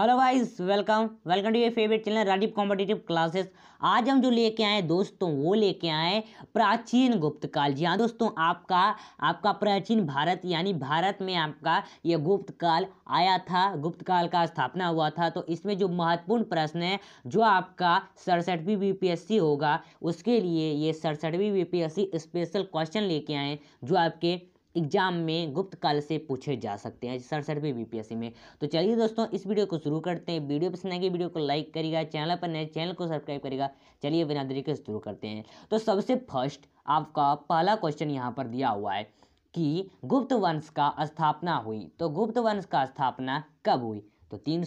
hello guys welcome welcome to your favourite channel Rajiv competitive classes आज हम जो लेके आए दोस्तों वो लेके आए प्राचीन गुप्त काल जी हाँ दोस्तों आपका आपका प्राचीन भारत यानी भारत में आपका ये गुप्त काल आया था गुप्त काल का स्थापना हुआ था तो इसमें जो महत्वपूर्ण प्रश्न है जो आपका सड़सठवीं वी होगा उसके लिए ये सड़सठवीं वी स्पेशल क्वेश्चन लेके आए जो आपके एग्जाम में गुप्त काल से पूछे जा सकते हैं सड़सठ भी बीपीएससी में तो चलिए दोस्तों इस वीडियो को शुरू करते हैं वीडियो पसंद आएगी वीडियो को लाइक करेगा चैनल पर नए चैनल को सब्सक्राइब करेगा चलिए बिना देरी के शुरू करते हैं तो सबसे फर्स्ट आपका पहला क्वेश्चन यहाँ पर दिया हुआ है कि गुप्त वंश का स्थापना हुई तो गुप्त वंश का स्थापना कब हुई तो तीन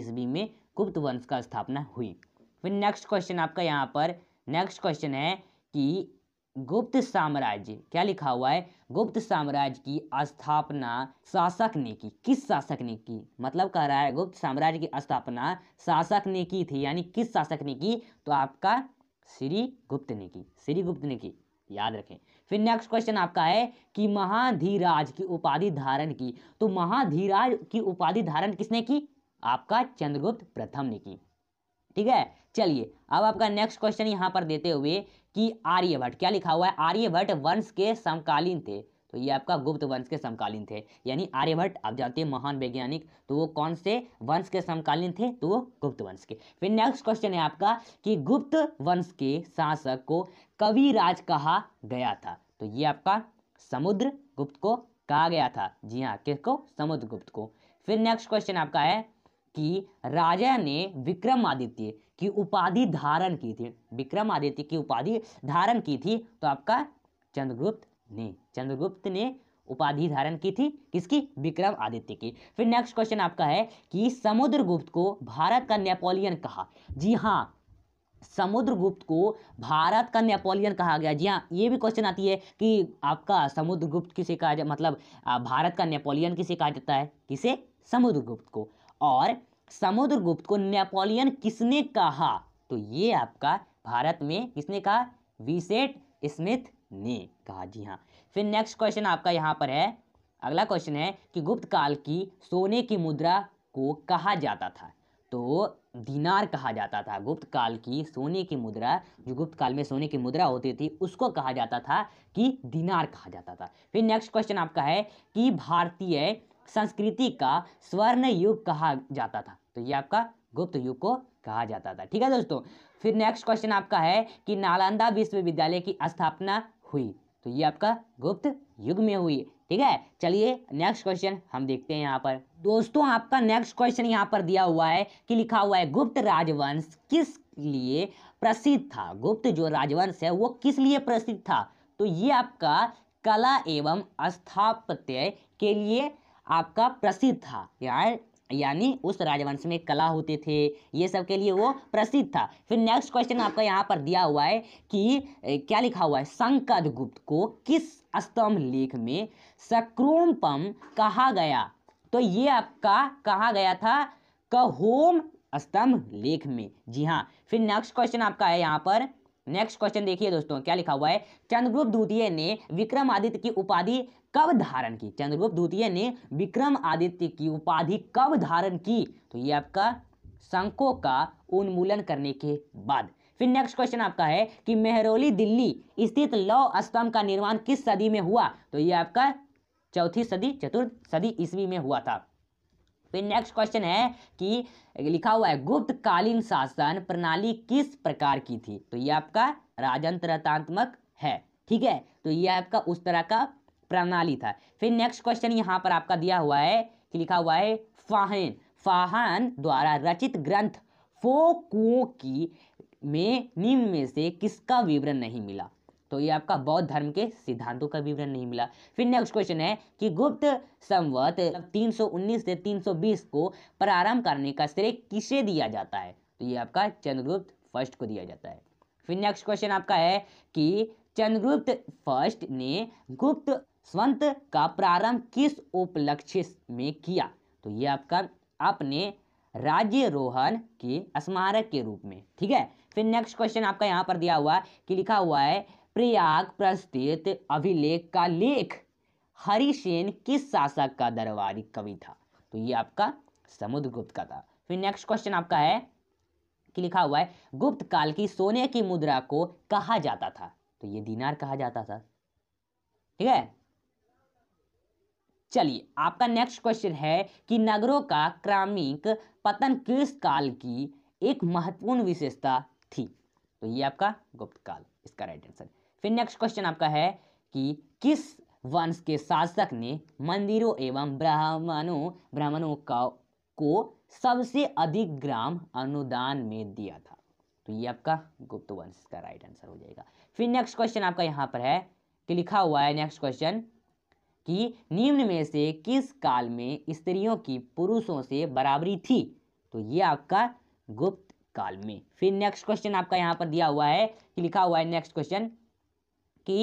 ईस्वी में गुप्त वंश का स्थापना हुई फिर नेक्स्ट क्वेश्चन आपका यहाँ पर नेक्स्ट क्वेश्चन है कि गुप्त साम्राज्य क्या लिखा हुआ है गुप्त साम्राज्य की स्थापना शासक ने की किस शासक ने की मतलब कह रहा है गुप्त साम्राज्य की स्थापना शासक ने की थी यानी किस शासक ने की तो आपका श्री गुप्त ने की श्री गुप्त ने की याद रखें फिर नेक्स्ट क्वेश्चन आपका है कि महाधीराज की उपाधि धारण की तो महाधीराज की उपाधि धारण किसने की आपका चंद्रगुप्त प्रथम ने की ठीक है चलिए अब आपका नेक्स्ट क्वेश्चन यहाँ पर देते हुए कि आर्यभट्ट क्या लिखा हुआ है आर्यभट्ट वंश के समकालीन थे तो ये आपका गुप्त वंश के समकालीन थे यानी आर्यभट्ट आप जानते हैं महान वैज्ञानिक तो वो कौन से वंश के समकालीन थे तो वो गुप्त वंश के फिर नेक्स्ट क्वेश्चन है आपका कि गुप्त वंश के शासक को कविराज कहा गया था तो ये आपका समुद्र गुप्त को कहा गया था जी हाँ किसको समुद्र गुप्त को फिर नेक्स्ट क्वेश्चन आपका है कि राजा ने विक्रमादित्य की उपाधि धारण की थी विक्रमादित्य की उपाधि धारण की थी तो आपका चंद्रगुप्त ने चंद्रगुप्त ने उपाधि धारण की थी किसकी विक्रम आदित्य की फिर नेक्स्ट क्वेश्चन आपका है कि समुद्रगुप्त को भारत का नेपोलियन कहा जी हाँ समुद्रगुप्त को भारत का नेपोलियन कहा गया जी हाँ ये भी क्वेश्चन आती है कि आपका समुद्रगुप्त किसे कहा जा मतलब भारत का नेपोलियन किसे कहा जाता है किसे समुद्रगुप्त को और समुद्रगुप्त को नेपोलियन किसने कहा तो ये आपका भारत में किसने कहा वीसेट स्मिथ ने कहा जी हाँ फिर नेक्स्ट क्वेश्चन आपका यहाँ पर है अगला क्वेश्चन है कि गुप्त काल की सोने की मुद्रा को कहा जाता था तो दीनार कहा जाता था गुप्त काल की सोने की मुद्रा जो गुप्त काल में सोने की मुद्रा होती थी उसको कहा जाता था कि दीनार कहा जाता था फिर नेक्स्ट क्वेश्चन आपका है कि भारतीय संस्कृति का स्वर्ण युग कहा जाता था तो ये आपका गुप्त युग को कहा जाता था ठीक है दोस्तों फिर नेक्स्ट क्वेश्चन आपका है कि नालंदा विश्वविद्यालय की स्थापना हुई तो ये आपका गुप्त युग में हुई ठीक है चलिए नेक्स्ट क्वेश्चन हम देखते हैं यहाँ पर दोस्तों आपका नेक्स्ट क्वेश्चन यहाँ पर दिया हुआ है कि लिखा हुआ है गुप्त राजवंश किस लिए प्रसिद्ध था गुप्त जो राजवंश है वो किस लिए प्रसिद्ध था तो ये आपका कला एवं स्थापत्य के लिए आपका प्रसिद्ध था यार यानी उस राजवंश में कला होते थे ये सब के लिए वो प्रसिद्ध था फिर नेक्स्ट क्वेश्चन आपका यहाँ पर दिया हुआ है कि क्या लिखा हुआ है संकद गुप्त को किस स्तंभ लेख में सक्रोमपम कहा गया तो ये आपका कहा गया था कहोम स्तंभ लेख में जी हाँ फिर नेक्स्ट क्वेश्चन आपका है यहाँ पर नेक्स्ट क्वेश्चन देखिए दोस्तों क्या लिखा हुआ है चंद्रगुप्त द्वितीय ने विक्रमादित्य की उपाधि कब धारण की चंद्रगुप्त द्वितीय ने विक्रम आदित्य की उपाधि कब धारण की तो ये आपका शंकों का उन्मूलन करने के बाद फिर नेक्स्ट क्वेश्चन आपका है कि मेहरौली दिल्ली स्थित लौ स्तंभ का निर्माण किस सदी में हुआ तो ये आपका चौथी सदी चतुर्थ सदी ईस्वी में हुआ था फिर नेक्स्ट क्वेश्चन है कि लिखा हुआ है गुप्त कालीन शासन प्रणाली किस प्रकार की थी तो ये आपका राजंत्रतात्मक है ठीक है तो ये आपका उस तरह का प्रणाली था फिर नेक्स्ट क्वेश्चन यहाँ पर आपका दिया हुआ है कि लिखा हुआ है फाहन फाहन द्वारा रचित ग्रंथ फो कुओं की में निम्न में से किसका विवरण नहीं मिला तो ये आपका बौद्ध धर्म के सिद्धांतों का विवरण नहीं मिला फिर नेक्स्ट क्वेश्चन है कि गुप्त संवत मतलब तीन सौ से 320 को प्रारंभ करने का श्रेय किसे दिया जाता है तो ये आपका चंद्रगुप्त फर्स्ट को दिया जाता है फिर नेक्स्ट क्वेश्चन आपका है कि चंद्रगुप्त फर्स्ट ने गुप्त स्वंत का प्रारंभ किस उपलक्ष्य में किया तो ये आपका अपने राज्य रोहन के स्मारक के रूप में ठीक है फिर नेक्स्ट क्वेश्चन आपका यहाँ पर दिया हुआ कि लिखा हुआ है प्रयाग प्रस्थित अभिलेख का लेख हरिसेन किस शासक का दरबारी कवि था तो ये आपका समुद्रगुप्त का था फिर नेक्स्ट क्वेश्चन आपका है कि लिखा हुआ है गुप्त काल की सोने की मुद्रा को कहा जाता था तो ये दीनार कहा जाता था ठीक है चलिए आपका नेक्स्ट क्वेश्चन है कि नगरों का क्रामिक पतन किस काल की एक महत्वपूर्ण विशेषता थी तो ये आपका गुप्त काल इसका राइट आंसर फिर नेक्स्ट क्वेश्चन आपका है कि किस वंश के शासक ने मंदिरों एवं ब्राह्मणों ब्राह्मणों का को सबसे अधिक ग्राम अनुदान में दिया था तो ये आपका गुप्त वंश का राइट आंसर हो जाएगा फिर नेक्स्ट क्वेश्चन आपका यहाँ पर है कि लिखा हुआ है नेक्स्ट क्वेश्चन कि निम्न में से किस काल में स्त्रियों की पुरुषों से बराबरी थी तो ये आपका गुप्त काल में फिर नेक्स्ट क्वेश्चन आपका यहाँ पर दिया हुआ है कि लिखा हुआ है नेक्स्ट क्वेश्चन कि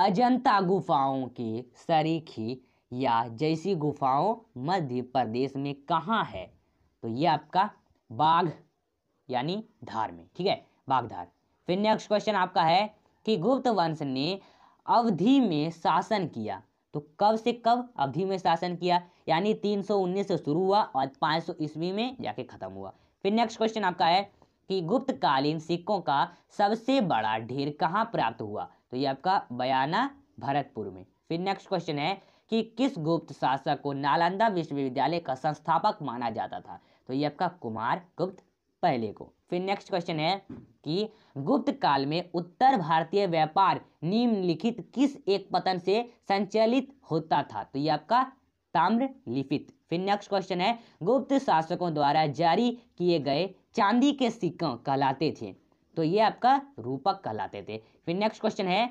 अजंता गुफाओं के सरीखी या जैसी गुफाओं मध्य प्रदेश में कहाँ है तो ये आपका बाघ यानी धार में ठीक है बाघधार फिर नेक्स्ट क्वेश्चन आपका है कि गुप्त वंश ने अवधि में शासन किया तो कब से कब अवधि में शासन किया यानी 319 से शुरू हुआ और 500 ईस्वी में जाके खत्म हुआ फिर नेक्स्ट क्वेश्चन आपका है कि गुप्तकालीन सिक्कों का सबसे बड़ा ढेर कहाँ प्राप्त हुआ तो ये आपका बयाना भरतपुर में फिर नेक्स्ट क्वेश्चन है कि किस गुप्त शासक को नालंदा विश्वविद्यालय का संस्थापक माना जाता था तो ये आपका कुमार गुप्त पहले को फिर नेक्स्ट क्वेश्चन है कि गुप्त काल में उत्तर भारतीय व्यापार निम्नलिखित किस एक पतन से संचालित होता था तो ये आपका ताम्र लिपित फिर नेक्स्ट क्वेश्चन है गुप्त शासकों द्वारा जारी किए गए चांदी के सिक्कों कहलाते थे तो ये आपका रूपक कहलाते थे फिर नेक्स्ट क्वेश्चन है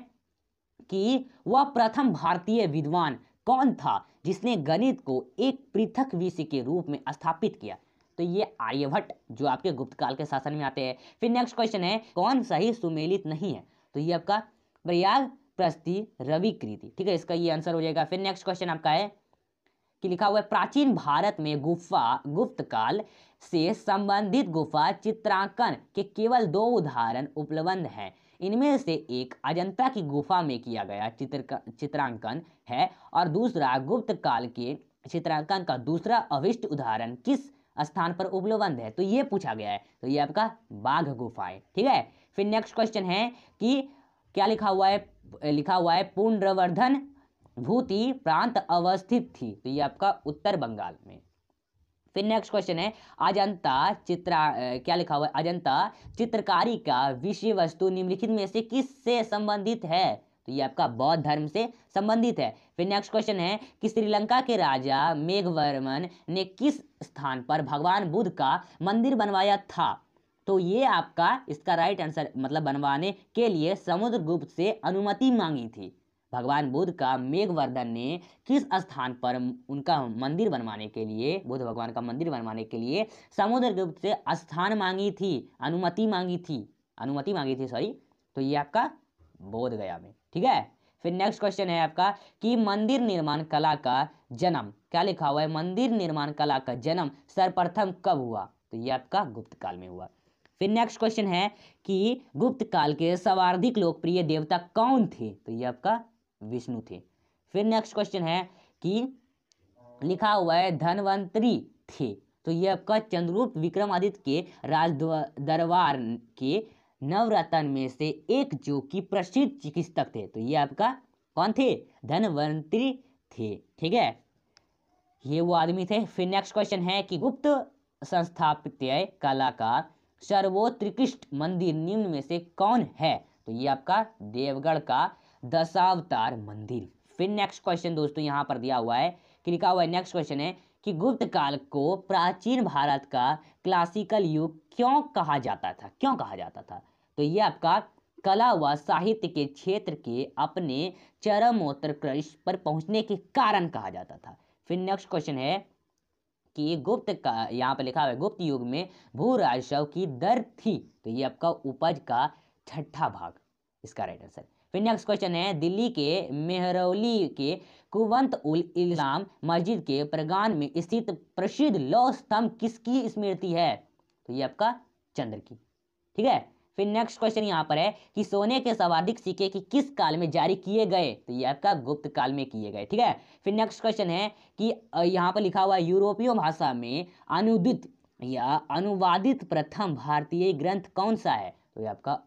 कि वह प्रथम भारतीय विद्वान कौन था जिसने गणित को एक पृथक विषय के रूप में स्थापित किया तो ये आर्यभट्ट जो आपके गुप्त काल के शासन में आते हैं फिर नेक्स्ट क्वेश्चन है कौन सही सुमेलित नहीं है तो ये आपका प्रयाग प्रस्ती रवि कृति ठीक है इसका ये आंसर हो जाएगा फिर नेक्स्ट क्वेश्चन आपका है कि लिखा हुआ है प्राचीन भारत में गुफा गुप्त काल से संबंधित गुफा चित्रांकन के केवल दो उदाहरण उपलब्ध हैं इनमें से एक अजंता की गुफा में किया गया चित्र चित्रांकन है और दूसरा गुप्त काल के चित्रांकन का दूसरा अविष्ट उदाहरण किस स्थान पर उपलब्ध है तो ये पूछा गया है तो ये आपका बाघ गुफा है ठीक है फिर नेक्स्ट क्वेश्चन है कि क्या लिखा हुआ है लिखा हुआ है पुनर्वर्धन भूति प्रांत अवस्थित थी तो ये आपका उत्तर बंगाल में फिर नेक्स्ट क्वेश्चन है अजंता चित्रा क्या लिखा हुआ है अजंता चित्रकारी का विषय वस्तु निम्नलिखित में से किस से संबंधित है तो ये आपका बौद्ध धर्म से संबंधित है फिर नेक्स्ट क्वेश्चन है कि श्रीलंका के राजा मेघवर्मन ने किस स्थान पर भगवान बुद्ध का मंदिर बनवाया था तो ये आपका इसका राइट आंसर मतलब बनवाने के लिए समुद्रगुप्त से अनुमति मांगी थी भगवान बुद्ध का मेघवर्धन ने किस स्थान पर उनका मंदिर बनवाने के लिए बुद्ध भगवान का मंदिर बनवाने के लिए समुद्रगुप्त से स्थान मांगी थी अनुमति मांगी थी अनुमति मांगी थी सॉरी तो ये आपका बोध गया में ठीक है फिर नेक्स्ट क्वेश्चन है आपका कि मंदिर निर्माण कला का जन्म क्या लिखा हुआ है मंदिर निर्माण कला का जन्म सर्वप्रथम कब हुआ तो ये आपका गुप्त काल में हुआ फिर नेक्स्ट क्वेश्चन है कि गुप्त काल के सर्वाधिक लोकप्रिय देवता कौन थे तो ये आपका विष्णु थे फिर नेक्स्ट क्वेश्चन है कि लिखा हुआ है धनवंतरी थे तो ये आपका चंद्रगुप्त विक्रमादित्य के राज दरबार के नवरत्न में से एक जो कि प्रसिद्ध चिकित्सक थे तो ये आपका कौन थे धनवंतरी थे ठीक है ये वो आदमी थे फिर नेक्स्ट क्वेश्चन है कि गुप्त संस्थापित कलाकार सर्वोत्कृष्ट मंदिर निम्न में से कौन है तो ये आपका देवगढ़ का दशावतार मंदिर फिर नेक्स्ट क्वेश्चन दोस्तों यहाँ पर दिया हुआ है कि लिखा हुआ है नेक्स्ट क्वेश्चन है कि गुप्त काल को प्राचीन भारत का क्लासिकल युग क्यों कहा जाता था क्यों कहा जाता था तो ये आपका कला व साहित्य के क्षेत्र के अपने चरमोत्कृष्ट पर पहुंचने के कारण कहा जाता था फिर नेक्स्ट क्वेश्चन है कि गुप्त का यहाँ पर लिखा हुआ है गुप्त युग में भू राजस्व की दर थी तो ये आपका उपज का छठा भाग इसका राइट आंसर फिर नेक्स्ट क्वेश्चन है दिल्ली के मेहरौली के कुवंत उल इस्लाम मस्जिद के प्रगान में स्थित प्रसिद्ध लौ स्तंभ किसकी स्मृति है तो ये आपका चंद्र की ठीक है फिर नेक्स्ट क्वेश्चन यहाँ पर है कि सोने के सर्वाधिक सिक्के कि किस काल में जारी किए गए तो ये आपका गुप्त काल में किए गए ठीक है फिर नेक्स्ट क्वेश्चन है कि यहाँ पर लिखा हुआ यूरोपीय भाषा में अनुदित या अनुवादित प्रथम भारतीय ग्रंथ कौन सा है तो ये आपका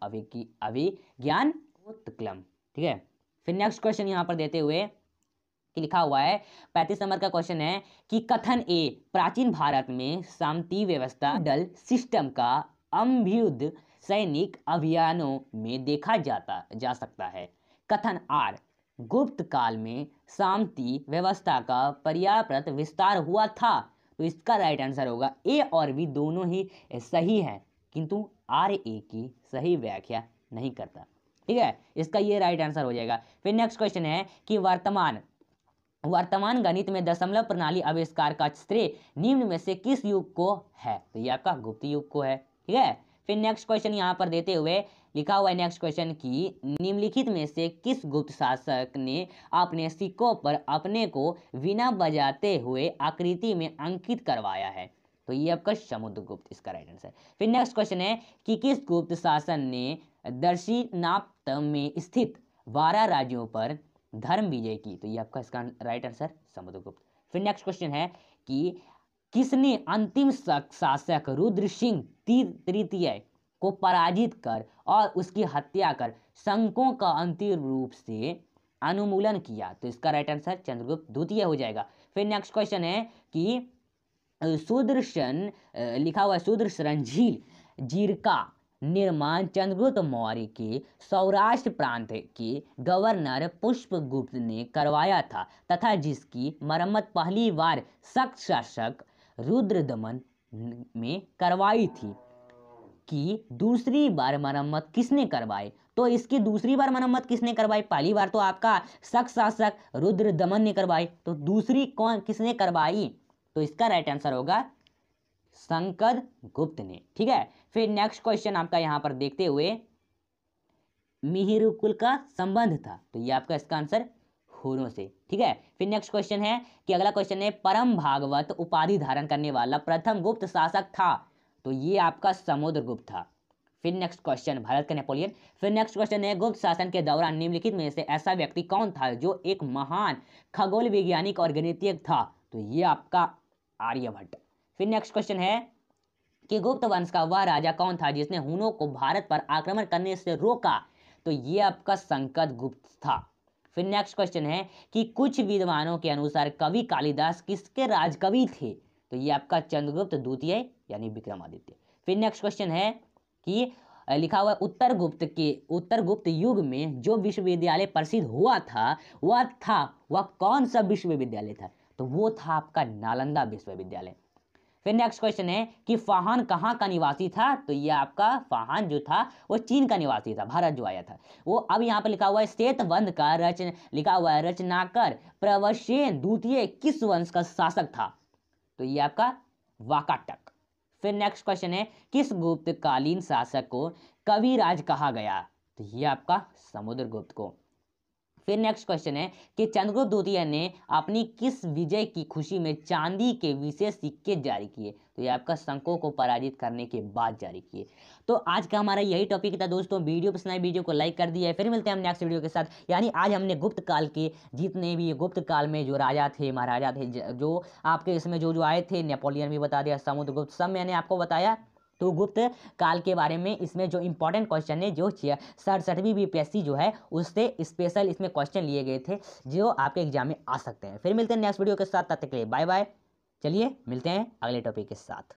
अभिज्ञान उत्कलम ठीक है फिर नेक्स्ट क्वेश्चन यहाँ पर देते हुए कि लिखा हुआ है पैंतीस नंबर का क्वेश्चन है कि कथन ए प्राचीन भारत में शांति व्यवस्था डल सिस्टम का अम्भ्युद्ध सैनिक अभियानों में देखा जाता जा सकता है कथन आर गुप्त काल में शांति व्यवस्था का पर्याप्त विस्तार हुआ था तो इसका राइट आंसर होगा ए और बी दोनों ही सही है किंतु आर ए की सही व्याख्या नहीं करता ठीक है इसका ये राइट आंसर हो जाएगा फिर नेक्स्ट क्वेश्चन है कि वर्तमान वर्तमान गणित में दशमलव प्रणाली आविष्कार का श्रेय निम्न में से किस युग को है तो ये आपका गुप्त युग को है ठीक है फिर नेक्स्ट क्वेश्चन यहाँ पर देते हुए लिखा हुआ है नेक्स्ट क्वेश्चन कि निम्नलिखित में से किस गुप्त शासक ने अपने सिक्कों पर अपने को बिना बजाते हुए आकृति में अंकित करवाया है तो ये आपका समुद्र गुप्त इसका राइट आंसर फिर नेक्स्ट क्वेश्चन है कि किस गुप्त शासन ने दक्षिणाप्त में स्थित बारह राज्यों पर धर्म विजय की तो ये आपका इसका राइट आंसर समुद्रगुप्त फिर नेक्स्ट क्वेश्चन है कि किसने अंतिम शासक रुद्र सिंह तृतीय को पराजित कर और उसकी हत्या कर शंकों का अंतिम रूप से अनुमूलन किया तो इसका राइट आंसर चंद्रगुप्त द्वितीय हो जाएगा फिर नेक्स्ट क्वेश्चन है कि सुदर्शन लिखा हुआ है सुदर्शन झील जीरका निर्माण चंद्रगुप्त मौर्य के सौराष्ट्र प्रांत के गवर्नर पुष्पगुप्त ने करवाया था तथा जिसकी मरम्मत पहली बार सख्त शासक रुद्र दमन में करवाई थी कि दूसरी बार मरम्मत किसने करवाई तो इसकी दूसरी बार मरम्मत किसने करवाई पहली बार तो आपका सख्त शासक रुद्र दमन ने करवाई तो दूसरी कौन किसने करवाई तो इसका राइट आंसर होगा शंकर गुप्त ने ठीक है फिर नेक्स्ट क्वेश्चन आपका यहाँ पर देखते हुए मिहिरुकुल का संबंध था तो ये आपका इसका आंसर होरों से ठीक है फिर नेक्स्ट क्वेश्चन है कि अगला क्वेश्चन है परम भागवत उपाधि धारण करने वाला प्रथम गुप्त शासक था तो ये आपका समुद्र गुप्त था फिर नेक्स्ट क्वेश्चन भारत का नेपोलियन फिर नेक्स्ट क्वेश्चन है गुप्त शासन के दौरान निम्नलिखित में से ऐसा व्यक्ति कौन था जो एक महान खगोल वैज्ञानिक और गणितज्ञ था तो ये आपका आर्यभट्ट फिर नेक्स्ट क्वेश्चन है कि गुप्त वंश का वह राजा कौन था जिसने हुनों को भारत पर आक्रमण करने से रोका तो ये आपका संकट गुप्त था फिर नेक्स्ट क्वेश्चन है कि कुछ विद्वानों के अनुसार कवि कालिदास किसके राजकवि थे तो ये आपका चंद्रगुप्त द्वितीय यानी विक्रमादित्य फिर नेक्स्ट क्वेश्चन है कि लिखा हुआ उत्तर गुप्त के उत्तर गुप्त युग में जो विश्वविद्यालय प्रसिद्ध हुआ था वह था वह कौन सा विश्वविद्यालय था तो वो था आपका नालंदा विश्वविद्यालय फिर नेक्स्ट क्वेश्चन है कि फाहान कहाँ का निवासी था तो ये आपका फाहान जो था वो चीन का निवासी था भारत जो आया था वो अब यहाँ पे लिखा हुआ है श्वेतवंद का रचन लिखा हुआ है रचनाकर प्रवशेन द्वितीय किस वंश का शासक था तो ये आपका वाकाटक फिर नेक्स्ट क्वेश्चन है किस गुप्तकालीन शासक को कविराज कहा गया तो ये आपका समुद्रगुप्त को फिर नेक्स्ट क्वेश्चन है कि चंद्रगुप्त द्वितीय ने अपनी किस विजय की खुशी में चांदी के विशेष सिक्के जारी किए तो ये आपका शंकों को पराजित करने के बाद जारी किए तो आज का हमारा यही टॉपिक था दोस्तों वीडियो पसंद आए वीडियो को लाइक कर दिया फिर मिलते हैं हम नेक्स्ट वीडियो के साथ यानी आज हमने गुप्त काल के जितने भी गुप्त काल में जो राजा थे महाराजा थे जो आपके इसमें जो जो आए थे नेपोलियन भी बता दिया समुद्रगुप्त सब मैंने आपको बताया तो गुप्त काल के बारे में इसमें जो इम्पोर्टेंट क्वेश्चन है जो सड़सठवीं बी पी जो है उससे स्पेशल इसमें क्वेश्चन लिए गए थे जो आपके एग्जाम में आ सकते हैं फिर मिलते हैं नेक्स्ट वीडियो के साथ तब तक के लिए बाय बाय चलिए मिलते हैं अगले टॉपिक के साथ